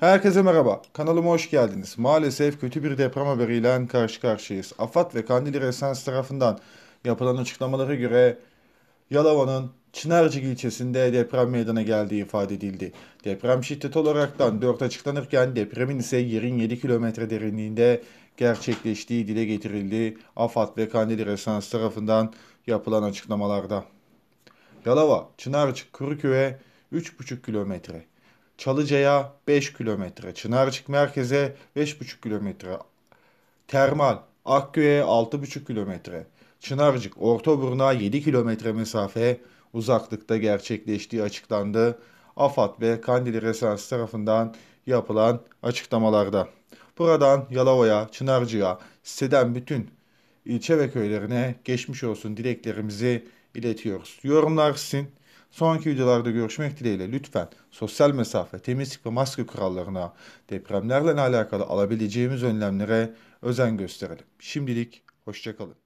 Herkese merhaba, kanalıma hoş geldiniz. Maalesef kötü bir deprem haberiyle karşı karşıyayız. AFAD ve Kandili Resans tarafından yapılan açıklamalara göre Yalova'nın Çınarcık ilçesinde deprem meydana geldiği ifade edildi. Deprem şiddet olaraktan 4 açıklanırken depremin ise yerin 7 kilometre derinliğinde gerçekleştiği dile getirildi. AFAD ve Kandili Resans tarafından yapılan açıklamalarda. Yalova, Çınarcık, Kuruköy'e 3,5 kilometre. Çalıca'ya 5 kilometre, Çınarcık merkeze 5,5 kilometre, Termal, Akköy'e 6,5 kilometre, Çınarcık, Ortaburun'a 7 kilometre mesafe uzaklıkta gerçekleştiği açıklandı. AFAD ve Kandili Resans tarafından yapılan açıklamalarda. Buradan Yalova'ya, Çınarcı'ya, Seden bütün ilçe ve köylerine geçmiş olsun dileklerimizi iletiyoruz. Yorumlar sizin. Sonraki videolarda görüşmek dileğiyle lütfen sosyal mesafe, temizlik ve maske kurallarına, depremlerle alakalı alabileceğimiz önlemlere özen gösterelim. Şimdilik hoşçakalın.